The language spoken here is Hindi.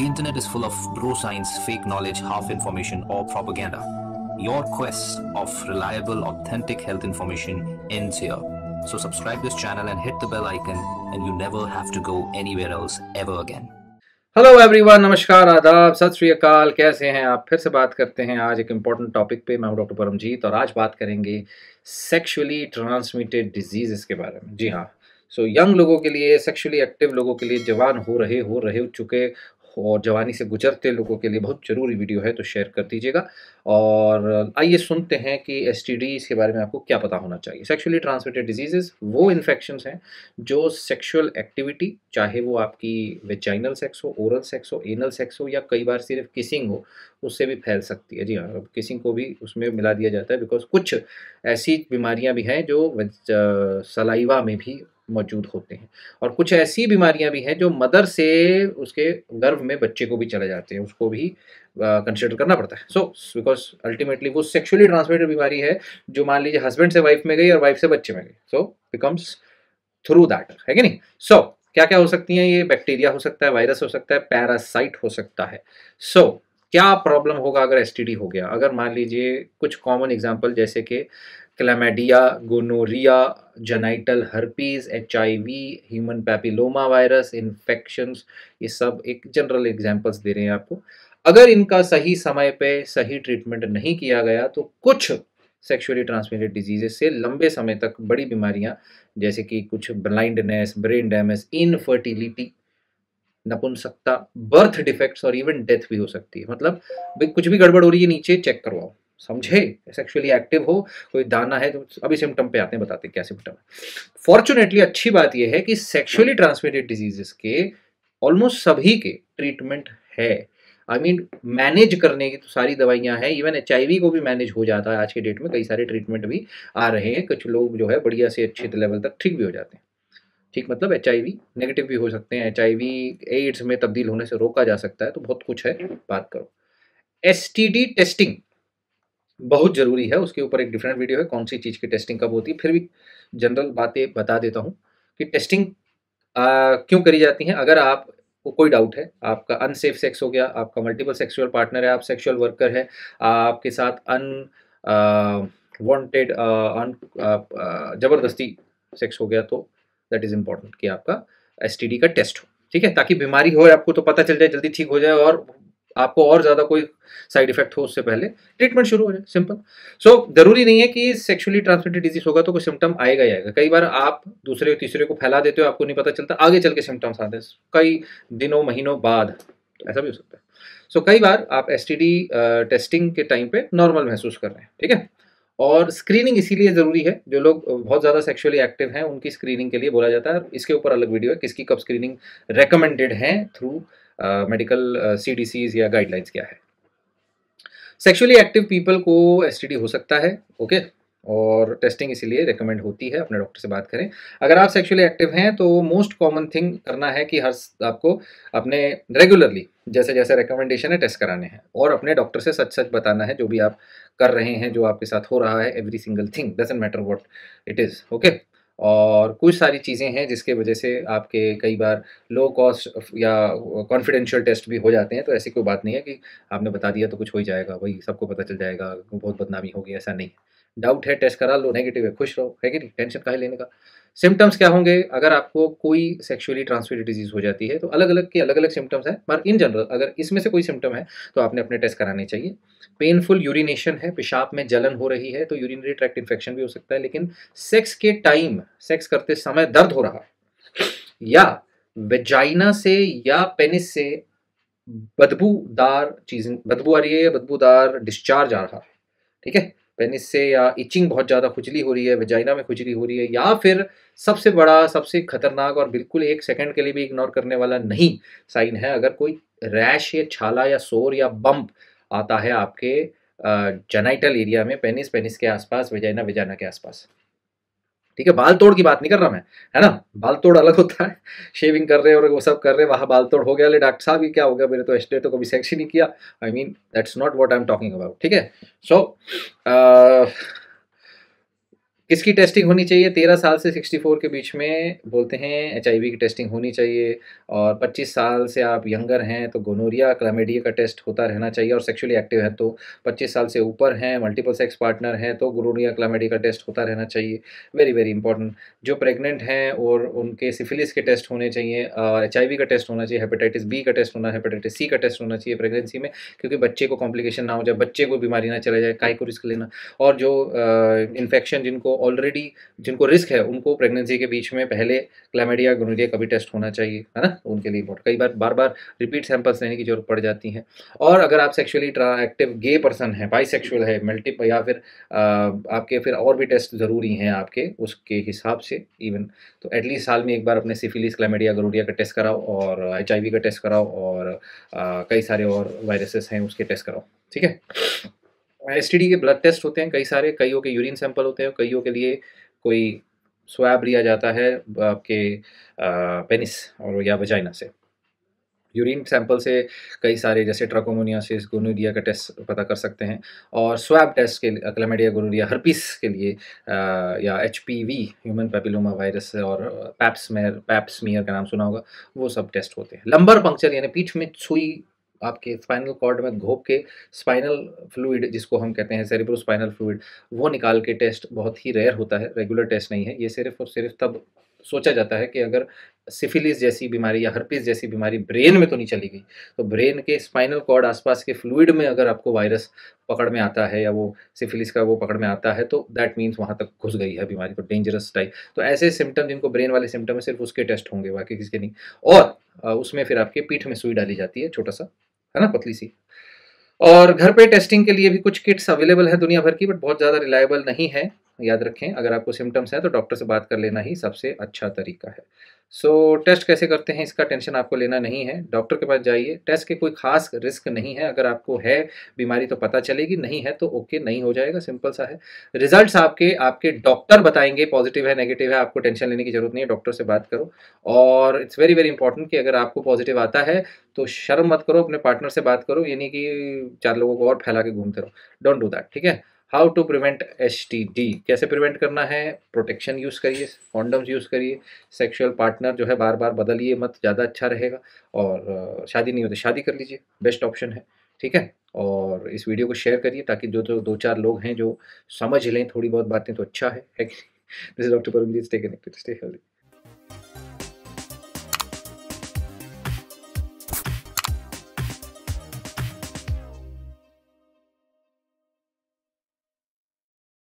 The internet is full of bro science, fake knowledge, half information, or propaganda. Your quest of reliable, authentic health information ends here. So subscribe this channel and hit the bell icon, and you never have to go anywhere else ever again. Hello everyone नमस्कार आदाब सत श्री अकाल कैसे हैं आप फिर से बात करते हैं आज एक इम्पॉर्टेंट टॉपिक पे मैं हूं डॉक्टर परमजीत और आज बात करेंगे सेक्सुअली ट्रांसमिटेड डिजीज़ के बारे में जी हाँ सो so, यंग लोगों के लिए सेक्सुअली एक्टिव लोगों के लिए जवान हो रहे हो रहे हो चुके और जवानी से गुजरते लोगों के लिए बहुत ज़रूरी वीडियो है तो शेयर कर दीजिएगा और आइए सुनते हैं कि एस के बारे में आपको क्या पता होना चाहिए सेक्शुअली ट्रांसमिटेड डिजीजेज़ वो इन्फेक्शन हैं जो सेक्शुअल एक्टिविटी चाहे वो आपकी वेजाइनल सेक्स हो ओरल सेक्स हो एनल सेक्स हो या कई बार सिर्फ किसिंग हो उससे भी फैल सकती है जी हाँ किसिंग को भी उसमें मिला दिया जाता है बिकॉज कुछ ऐसी बीमारियाँ भी हैं जो सलाइवा में भी मौजूद होते हैं और कुछ ऐसी बीमारियां भी हैं जो मदर से उसके गर्भ में बच्चे को भी चले जाते हैं उसको भी कंसिडर करना पड़ता है सो बिकॉज अल्टीमेटली वो सेक्सुअली ट्रांसमिटेड बीमारी है जो मान लीजिए हस्बैंड से वाइफ में गई और वाइफ से बच्चे में गई सो बिकम्स थ्रू दैट है कि नहीं सो so, क्या क्या हो सकती है ये बैक्टीरिया हो सकता है वायरस हो सकता है पैरासाइट हो सकता है सो so, क्या प्रॉब्लम होगा अगर एस हो गया अगर मान लीजिए कुछ कॉमन एग्जाम्पल जैसे कि gonorrhoea genital herpes H I V human papilloma virus infection ये सब एक जनरल एग्जाम्पल्स दे रहे हैं आपको अगर इनका सही समय पे सही ट्रीटमेंट नहीं किया गया तो कुछ सेक्सुअली ट्रांसमिटेड डिजीजेस से लंबे समय तक बड़ी बीमारियां जैसे कि कुछ ब्लाइंडनेस ब्रेन डैमेज इनफर्टिलिटी नपुंसकता बर्थ डिफेक्ट्स और इवन डेथ भी हो सकती है मतलब कुछ भी गड़बड़ हो रही है नीचे चेक करवाओ समझे सेक्सुअली एक्टिव हो कोई दाना है तो अभी सिम्टम पे आते हैं बताते हैं क्या सिम्टम है फॉर्चुनेटली अच्छी बात यह है कि सेक्सुअली ट्रांसमिटेड डिजीजेस के ऑलमोस्ट सभी के ट्रीटमेंट है आई मीन मैनेज करने की तो सारी दवाइयाँ हैं इवन एच को भी मैनेज हो जाता है आज के डेट में कई सारे ट्रीटमेंट भी आ रहे हैं कुछ लोग जो है बढ़िया से अच्छे लेवल तक ठीक भी हो जाते हैं ठीक मतलब एच नेगेटिव भी हो सकते हैं एच एड्स में तब्दील होने से रोका जा सकता है तो बहुत कुछ है बात करो एस टेस्टिंग बहुत ज़रूरी है उसके ऊपर एक डिफरेंट वीडियो है कौन सी चीज़ की टेस्टिंग कब होती है फिर भी जनरल बातें बता देता हूँ कि टेस्टिंग आ, क्यों करी जाती है अगर आप को कोई डाउट है आपका अनसेफ सेक्स हो गया आपका मल्टीपल सेक्सुअल पार्टनर है आप सेक्सुअल वर्कर है आपके साथ अन वांटेड अन ज़बरदस्ती सेक्स हो गया तो दैट इज़ इम्पॉर्टेंट कि आपका एस का टेस्ट हो ठीक है ताकि बीमारी हो आपको तो पता चल जाए जल्दी ठीक हो जाए और आपको और ज़्यादा कोई साइड इफेक्ट हो उससे पहले ट्रीटमेंट शुरू हो जाए सिंपल सो ज़रूरी नहीं है कि सेक्सुअली ट्रांसमिटेड डिजीज होगा तो कोई सिम्टम आएगा ही आएगा कई बार आप दूसरे तीसरे को फैला देते हो आपको नहीं पता चलता आगे चल के सिम्टम्स आते हैं कई दिनों महीनों बाद ऐसा भी हो सकता है सो so, कई बार आप एस टेस्टिंग के टाइम पे नॉर्मल महसूस कर रहे हैं ठीक है और स्क्रीनिंग इसीलिए ज़रूरी है जो लोग बहुत ज़्यादा सेक्सुअली एक्टिव हैं उनकी स्क्रीनिंग के लिए बोला जाता है इसके ऊपर अलग वीडियो है किसकी कब स्क्रीनिंग रेकमेंडेड है थ्रू मेडिकल सी या गाइडलाइंस क्या है सेक्सुअली एक्टिव पीपल को एस हो सकता है ओके okay? और टेस्टिंग इसीलिए रिकमेंड होती है अपने डॉक्टर से बात करें अगर आप सेक्सुअली एक्टिव हैं तो मोस्ट कॉमन थिंग करना है कि हर आपको अपने रेगुलरली जैसे जैसे रिकमेंडेशन है टेस्ट कराने हैं और अपने डॉक्टर से सच सच बताना है जो भी आप कर रहे हैं जो आपके साथ हो रहा है every single thing doesn't matter what it is okay और कुछ सारी चीज़ें हैं जिसके वजह से आपके कई बार लो कॉस्ट या कॉन्फिडेंशियल टेस्ट भी हो जाते हैं तो ऐसी कोई बात नहीं है कि आपने बता दिया तो कुछ हो ही जाएगा वही सबको पता चल जाएगा बहुत बदनामी होगी ऐसा नहीं डाउट है टेस्ट करा लो नेगेटिव है खुश रहो है कि नहीं टेंशन का ही लेने का सिम्टम्स क्या होंगे अगर आपको कोई सेक्सुअली ट्रांसमिटेड डिजीज़ हो जाती है तो अलग अलग के अलग अलग सिम्टम्स हैं पर इन जनरल अगर इसमें से कोई सिम्टम है तो आपने अपने टेस्ट कराने चाहिए पेनफुल यूरिनेशन है पेशाब में जलन हो रही है तो यूरिनरी ट्रैक्ट इन्फेक्शन भी हो सकता है लेकिन सेक्स के टाइम सेक्स करते समय दर्द हो रहा है या वेजाइना से या पेनिस से बदबूदार चीज़ें बदबू आ रही है या बदबूदार डिस्चार्ज आ रहा है ठीक है पेनिस से या इचिंग बहुत ज़्यादा खुजली हो रही है वेजाइना में खुजली हो रही है या फिर सबसे बड़ा सबसे खतरनाक और बिल्कुल एक सेकंड के लिए भी इग्नोर करने वाला नहीं साइन है अगर कोई रैश या छाला या शोर या बम्प आता है आपके जेनाइटल एरिया में पेनिस पेनिस के आसपास वेजाइना वेजाना के आसपास ठीक है बाल तोड़ की बात नहीं कर रहा मैं है ना बाल तोड़ अलग होता है शेविंग कर रहे और वो सब कर रहे वहाँ बाल तोड़ हो गया ले डॉक्टर साहब ये क्या हो गया मेरे तो एस्टे तो कभी सेक्स ही नहीं किया I mean that's not what I am talking about ठीक है सो uh, किसकी टेस्टिंग होनी चाहिए तेरह साल से सिक्सटी फोर के बीच में बोलते हैं एच की टेस्टिंग होनी चाहिए और पच्चीस साल से आप यंगर हैं तो गोनोरिया क्लामेडिया का टेस्ट होता रहना चाहिए और सेक्शुअली एक्टिव है तो पच्चीस साल से ऊपर हैं मल्टीपल सेक्स पार्टनर हैं तो गोनोरिया क्लामेडिया का टेस्ट होता रहना चाहिए वेरी वेरी इंपॉर्टेंट जो प्रेगनेंट हैं और उनके सिफिलिस के टेस्ट होने चाहिए और एच का टेस्ट होना चाहिए हेपेटाइटिस बी का टेस्ट होना हेपेटाइटिस सी का टेस्ट होना चाहिए प्रेगनेंसी में क्योंकि बच्चे को कॉम्प्लिकेशन ना हो जाए बच्चे को बीमारी ना चला जाए काई को रिस्क लेना और जो इन्फेक्शन जिनको ऑलरेडी जिनको रिस्क है उनको प्रेगनेंसी के बीच में पहले क्लैमेडिया गनोरिया का भी टेस्ट होना चाहिए है ना तो उनके लिए बहुत कई बार बार बार रिपीट सैंपल्स लेने की जरूरत पड़ जाती है और अगर आप सेक्शुअली एक्टिव गे पर्सन है बाइसेक्सुअल है मल्टी या फिर आ, आपके फिर और भी टेस्ट ज़रूरी हैं आपके उसके हिसाब से इवन तो एटलीस्ट साल में एक बार अपने सिफिलिस क्लैमेडिया गनोरिया का टेस्ट कराओ और एच का टेस्ट कराओ और आ, कई सारे और वायरसेस हैं उसके टेस्ट कराओ ठीक है एस के ब्लड टेस्ट होते हैं कई सारे कईयों के यूरिन सैंपल होते हैं कईयों के लिए कोई स्वैब लिया जाता है आपके पेनिस और या वजाइना से यूरिन सैंपल से कई सारे जैसे से गोनोरिया का टेस्ट पता कर सकते हैं और स्वैब टेस्ट के लिए क्लेमेडिया गोनोरिया हर्पिस के लिए आ, या H P V human papilloma virus और पैप्समेर पैप्समियर का नाम सुना होगा वो सब टेस्ट होते हैं लंबर पंक्चर यानी पीठ में सुई आपके स्पाइनल कॉर्ड में घोप के स्पाइनल फ्लूड जिसको हम कहते हैं सेरिब्रो स्पाइनल फ्लूड वो निकाल के टेस्ट बहुत ही रेयर होता है रेगुलर टेस्ट नहीं है ये सिर्फ और सिर्फ तब सोचा जाता है कि अगर सिफिलिस जैसी बीमारी या हर्पिस जैसी बीमारी ब्रेन में तो नहीं चली गई तो ब्रेन के स्पाइनल कॉर्ड आसपास के फ्लूड में अगर आपको वायरस पकड़ में आता है या वो सिफिलिस का वो पकड़ में आता है तो दैट मीन्स वहाँ तक घुस गई है बीमारी तो डेंजरस टाइप तो ऐसे सिम्टम जिनको ब्रेन वाले सिम्टम है सिर्फ उसके टेस्ट होंगे बाकी किसके नहीं और उसमें फिर आपके पीठ में सुई डाली जाती है छोटा सा है ना पतली सी और घर पे टेस्टिंग के लिए भी कुछ किट्स अवेलेबल है दुनिया भर की बट बहुत ज़्यादा रिलायबल नहीं है याद रखें अगर आपको सिम्टम्स हैं तो डॉक्टर से बात कर लेना ही सबसे अच्छा तरीका है सो so, टेस्ट कैसे करते हैं इसका टेंशन आपको लेना नहीं है डॉक्टर के पास जाइए टेस्ट के कोई खास रिस्क नहीं है अगर आपको है बीमारी तो पता चलेगी नहीं है तो ओके नहीं हो जाएगा सिंपल सा है रिजल्ट्स आपके आपके डॉक्टर बताएंगे पॉजिटिव है नेगेटिव है आपको टेंशन लेने की जरूरत नहीं है डॉक्टर से बात करो और इट्स वेरी वेरी इंपॉर्टेंट कि अगर आपको पॉजिटिव आता है तो शर्म मत करो अपने पार्टनर से बात करो यानी कि चार लोगों को और फैला के घूमते रहो डोंट डू दैट ठीक है हाउ टू प्रिवेंट एच कैसे प्रिवेंट करना है प्रोटेक्शन यूज़ करिए कॉन्डम्स यूज़ करिए सेक्सुअल पार्टनर जो है बार बार बदलिए मत ज़्यादा अच्छा रहेगा और शादी नहीं होती शादी कर लीजिए बेस्ट ऑप्शन है ठीक है और इस वीडियो को शेयर करिए ताकि जो जो दो चार लोग हैं जो समझ लें थोड़ी बहुत बातें तो अच्छा है this is doctor Paramjeet stay connected stay healthy